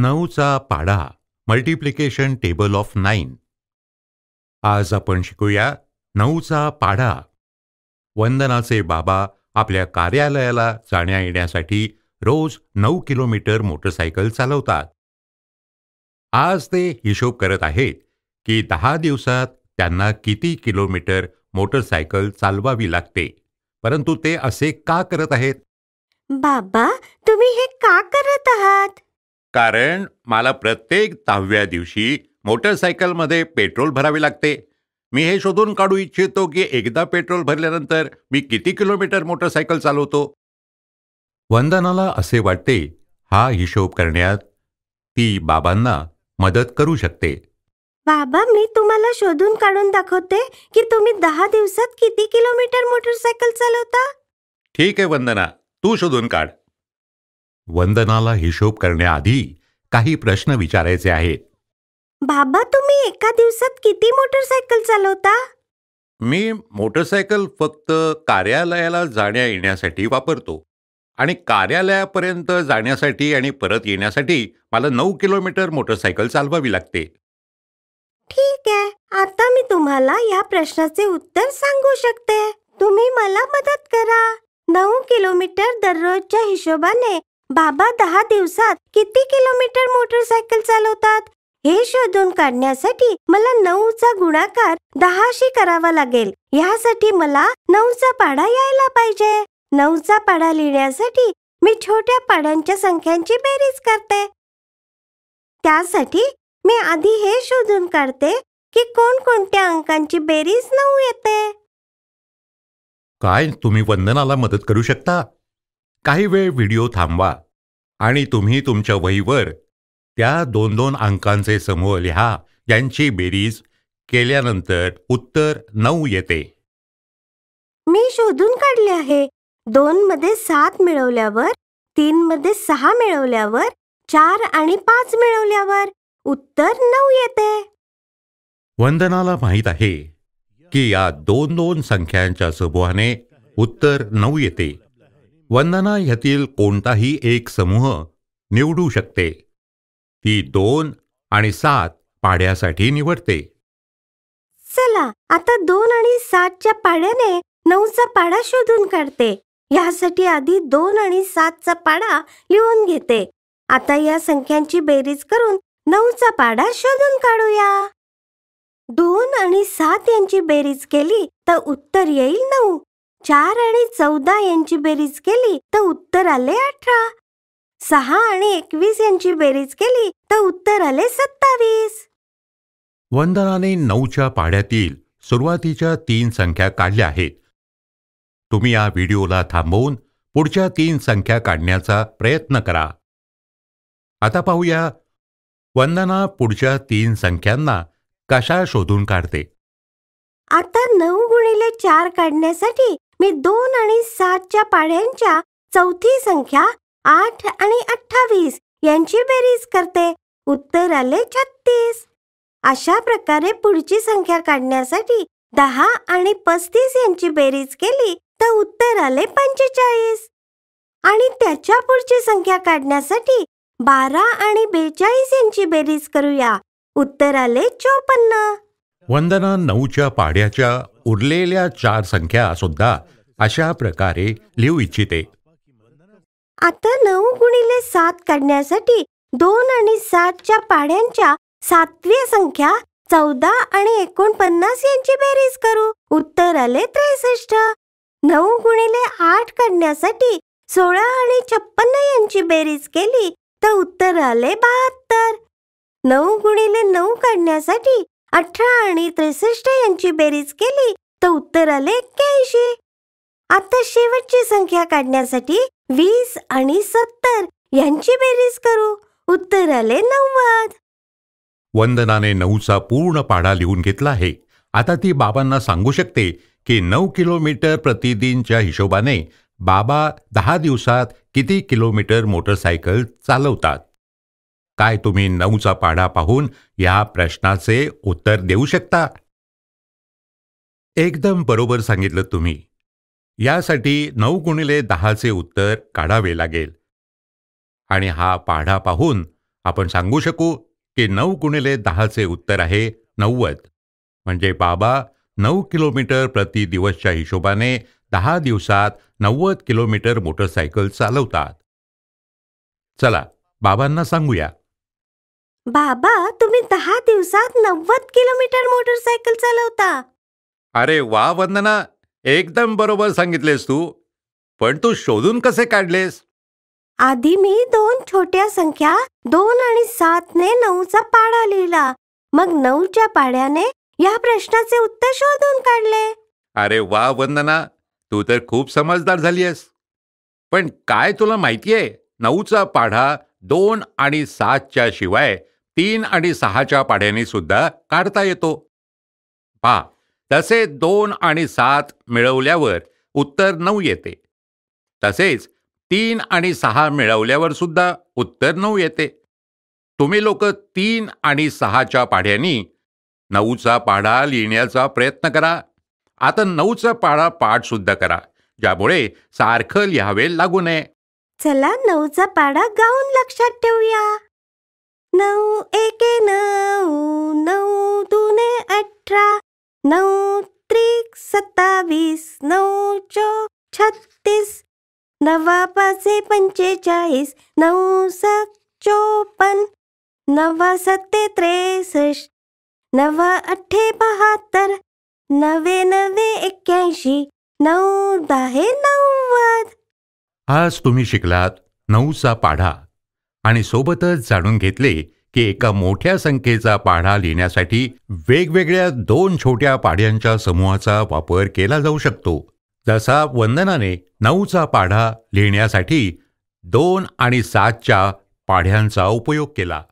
नऊचा पाढा multiplication table of nine आज आपण शिकूया नऊचा पाढा वंदनाचे बाबा आपल्या कार्यालयाला जाण्या येण्यासाठी रोज नऊ किलोमीटर मोटरसायकल चालवतात आज ते हिशोब करत आहेत की दहा दिवसात त्यांना किती किलोमीटर मोटरसायकल चालवावी लागते परंतु ते असे का करत आहेत बाबा तुम्ही हे का करत आहात कारण मला प्रत्येक दहाव्या दिवशी मोटरसायकलमध्ये पेट्रोल भरावे लागते मी हे शोधून काढू इच्छितो की एकदा पेट्रोल भरल्यानंतर मी किती किलोमीटर मोटरसायकल चालवतो वंदनाला असे वाटते हा हिशोब करण्यात ती बाबांना मदत करू शकते बाबा मी तुम्हाला शोधून काढून दाखवते की तुम्ही दहा दिवसात किती किलोमीटर मोटरसायकल चालवता ठीक आहे वंदना तू शोधून काढ वंदनाला हिशोब करण्याआधी काही प्रश्न विचारायचे आहेत बाबा तुम्ही एका दिवसात किती मोटरसायकल चालवता मी मोटरसायकल फक्त कार्यालयाला जाण्या येण्यासाठी वापरतो आणि कार्यालयापर्यंत जाण्यासाठी आणि परत येण्यासाठी मला नऊ किलोमीटर मोटरसायकल चालवावी लागते ठीक आहे आता मी तुम्हाला या प्रश्नाचे उत्तर सांगू शकते तुम्ही मला मदत करा नऊ किलोमीटर दररोजच्या हिशोबाने बाबा दहा दिवसात किती किलोमीटर मोटरसायकल चालवतात हे शोधून काढण्यासाठी मला नऊचा गुणाकार दहाशी करावा लागेल यासाठी मला नऊचा पाढा यायला पाहिजे नऊचा पाढा लिहिण्यासाठी मी छोट्या पाड्यांच्या संख्यांची बेरीज करते त्यासाठी मी आधी हे शोधून काढते की कोणकोणत्या अंकांची बेरीज नऊ येते काय तुम्ही वंदनाला मदत करू शकता काही वेळ व्हिडिओ थांबवा आणि तुम्ही तुमच्या वहीवर त्या दोन दोन अंकांचे समूह लिहा यांची बेरीज केल्यानंतर उत्तर नऊ येते मी शोधून काढले आहे दोन मध्ये सात मिळवल्यावर तीन मध्ये सहा मिळवल्यावर चार आणि पाच मिळवल्यावर उत्तर नऊ येते वंदनाला माहीत आहे की या दोन दोन संख्यांच्या समूहाने उत्तर नऊ येते वंदना ह्यातील कोणताही एक समूह निवडू शकते ती दोन आणि सात पाड्यासाठी निवडते चला आता दोन आणि सातच्या पाड्याने नऊचा पाडा शोधून काढते यासाठी आधी दोन आणि सातचा पाडा लिहून घेते आता या संख्यांची बेरीज करून नऊचा पाडा शोधून काढूया दोन आणि सात यांची बेरीज केली तर उत्तर येईल नऊ चार आणि चौदा यांची बेरीज केली तर उत्तर आले अठरा सहा आणि एकवीस यांची बेरीज केली तर उत्तर आले सत्तावीस वंदनाने नऊच्या पाड्यातील सुरुवातीच्या तीन संख्या काढल्या आहेत तुम्ही या व्हिडिओला थांबवून पुढच्या तीन संख्या काढण्याचा प्रयत्न करा आता पाहूया वंदना पुढच्या तीन संख्यांना कशा शोधून काढते आता नऊ गुणिले चार काढण्यासाठी मी दोन आणि सातच्या पाढ्यांच्या चौथी संख्या आठ आणि अठ्ठावीस यांची बेरीज करते उत्तर आले छत्तीस अशा प्रकारे पुढची संख्या काढण्यासाठी दहा आणि पस्तीस यांची बेरीज केली तर उत्तर आले पंचेचाळीस आणि त्याच्या पुढची संख्या काढण्यासाठी बारा आणि बेचाळीस यांची बेरीज करूया उत्तर आले चोपन्न वंदना नऊच्या पाड्याच्या उरलेल्या चार संख्या सुद्धा अशा प्रकारे लिहू इच्छिते आता नऊ गुणिले सात काढण्यासाठी दोन आणि सातच्या पाड्यांच्या सातव्या संख्या चौदा आणि एकोणपन्नास यांची बेरीज करू उत्तर आले त्रेसष्ट नऊ गुणिले आठ काढण्यासाठी सोळा आणि छप्पन्न यांची बेरीज केली तर उत्तर आले बहात्तर नऊ गुणिले नऊ काढण्यासाठी अठरा आणि त्रेसष्ट यांची बेरीज केली तर उत्तर आले एक्क्याऐंशी आता शेवटची संख्या काढण्यासाठी वीस आणि सत्तर यांची बेरीज करू उत्तर आले नव्वद वंदनाने नऊचा पूर्ण पाढा लिहून घेतला आहे आता ती बाबांना सांगू शकते की नऊ किलोमीटर प्रतिदिनच्या हिशोबाने बाबा दहा दिवसात किती किलोमीटर मोटरसायकल चालवतात काय तुम्ही नऊचा पाढा पाहून या प्रश्नाचे उत्तर देऊ शकता एकदम बरोबर सांगितलं तुम्ही यासाठी नऊ गुणिले दहाचे उत्तर काढावे लागेल आणि हा पाढा पाहून आपण सांगू शकू की नऊ गुणिले दहाचे उत्तर आहे नव्वद म्हणजे बाबा नऊ किलोमीटर प्रति दिवसच्या हिशोबाने दहा दिवसात नव्वद किलोमीटर मोटरसायकल चालवतात चला बाबांना सांगूया बाबा तुम्ही दहा दिवसात नव्वद किलोमीटर मोटरसायकल चालवता अरे वा वंदना एकदम बरोबर सांगितलेस तू पण तू शोधून कसे काढलेस आधी मी दोन छोट्या संख्या दोन आणि सात ने नऊचा पाढा लिहिला मग नऊच्या पाढ्याने या प्रश्नाचे उत्तर शोधून काढले अरे वा वंदना तू तर खूप समजदार झालीयस पण काय तुला माहितीये नऊचा पाढा दोन आणि सातच्या शिवाय तीन आणि सहाच्या पाढ्याने सुद्धा काढता येतो पा तसे दोन आणि सात मिळवल्यावर उत्तर नऊ येते तसेच तीन आणि सहा मिळवल्यावर सुद्धा उत्तर नऊ येते तुम्ही लोक तीन आणि सहाच्या पाढ्यांनी नऊचा पाढा लिहिण्याचा प्रयत्न करा आता नऊचा पाढा पाठसुद्धा करा ज्यामुळे सारखं लिहावे लागू नये चला नऊचा पाढा गाऊन लक्षात ठेवूया नऊ एके नऊ नऊ दुने अठरा नऊ त्रिक सत्तावीस नऊ चौक छत्तीस नवा पाचे पंचेचाळीस नऊ सात चोपन्न नवा सत्ते त्रेसष्ट नवा अठ्ठे बहात्तर नवे नवे एक्क्याऐंशी नऊ दहा नव्वद आज तुम्ही शिकलात नऊचा पाढा आणि सोबतच जाणून घेतले की एका मोठ्या संख्येचा पाढा लिहिण्यासाठी वेगवेगळ्या दोन छोट्या पाढ्यांच्या समूहाचा वापर केला जाऊ शकतो जसा वंदनाने नऊचा पाढा लिहिण्यासाठी दोन आणि सातच्या पाढ्यांचा उपयोग केला